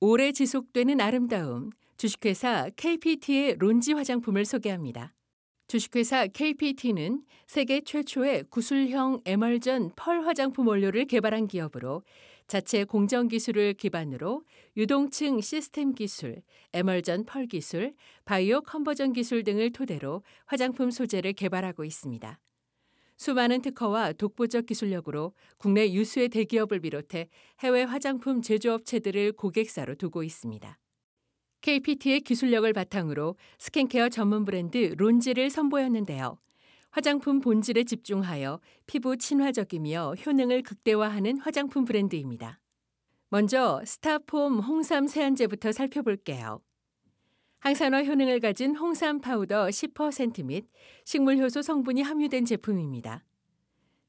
오래 지속되는 아름다움, 주식회사 KPT의 론지 화장품을 소개합니다. 주식회사 KPT는 세계 최초의 구슬형 에멀전 펄 화장품 원료를 개발한 기업으로 자체 공정 기술을 기반으로 유동층 시스템 기술, 에멀전 펄 기술, 바이오 컨버전 기술 등을 토대로 화장품 소재를 개발하고 있습니다. 수많은 특허와 독보적 기술력으로 국내 유수의 대기업을 비롯해 해외 화장품 제조업체들을 고객사로 두고 있습니다. KPT의 기술력을 바탕으로 스킨케어 전문 브랜드 론지를 선보였는데요. 화장품 본질에 집중하여 피부 친화적이며 효능을 극대화하는 화장품 브랜드입니다. 먼저 스타폼 홍삼 세안제부터 살펴볼게요. 항산화 효능을 가진 홍삼 파우더 10%및 식물 효소 성분이 함유된 제품입니다.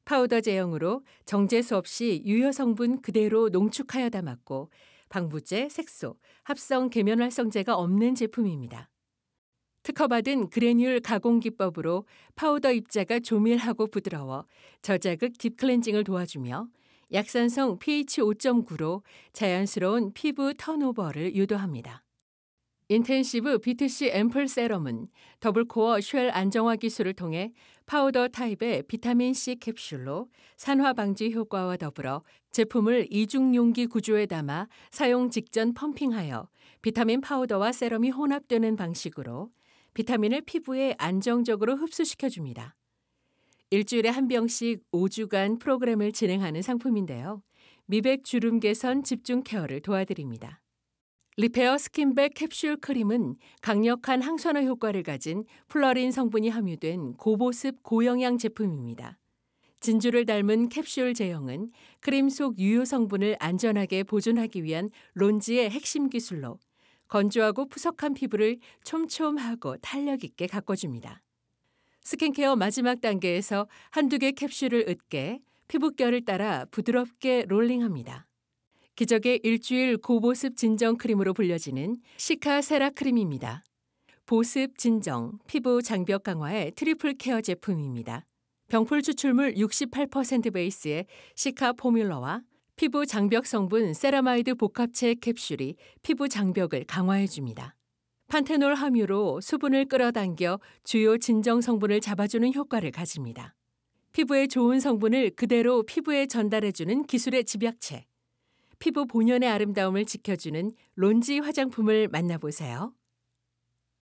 파우더 제형으로 정제수 없이 유효 성분 그대로 농축하여 담았고 방부제, 색소, 합성 계면 활성제가 없는 제품입니다. 특허받은 그레뉴 가공 기법으로 파우더 입자가 조밀하고 부드러워 저자극 딥클렌징을 도와주며 약산성 pH 5.9로 자연스러운 피부 턴오버를 유도합니다. 인텐시브 BTC 앰플 세럼은 더블코어 쉘 안정화 기술을 통해 파우더 타입의 비타민C 캡슐로 산화 방지 효과와 더불어 제품을 이중 용기 구조에 담아 사용 직전 펌핑하여 비타민 파우더와 세럼이 혼합되는 방식으로 비타민을 피부에 안정적으로 흡수시켜 줍니다. 일주일에 한 병씩 5주간 프로그램을 진행하는 상품인데요. 미백 주름 개선 집중 케어를 도와드립니다. 리페어 스킨백 캡슐 크림은 강력한 항산화 효과를 가진 플러린 성분이 함유된 고보습 고영양 제품입니다. 진주를 닮은 캡슐 제형은 크림 속 유효 성분을 안전하게 보존하기 위한 론지의 핵심 기술로 건조하고 푸석한 피부를 촘촘하고 탄력 있게 가꿔줍니다. 스킨케어 마지막 단계에서 한두 개 캡슐을 으깨 피부결을 따라 부드럽게 롤링합니다. 기적의 일주일 고보습 진정 크림으로 불려지는 시카 세라 크림입니다. 보습 진정, 피부 장벽 강화의 트리플 케어 제품입니다. 병풀 추출물 68% 베이스의 시카 포뮬러와 피부 장벽 성분 세라마이드 복합체 캡슐이 피부 장벽을 강화해 줍니다. 판테놀 함유로 수분을 끌어당겨 주요 진정 성분을 잡아주는 효과를 가집니다. 피부에 좋은 성분을 그대로 피부에 전달해주는 기술의 집약체. 피부 본연의 아름다움을 지켜주는 론지 화장품을 만나보세요.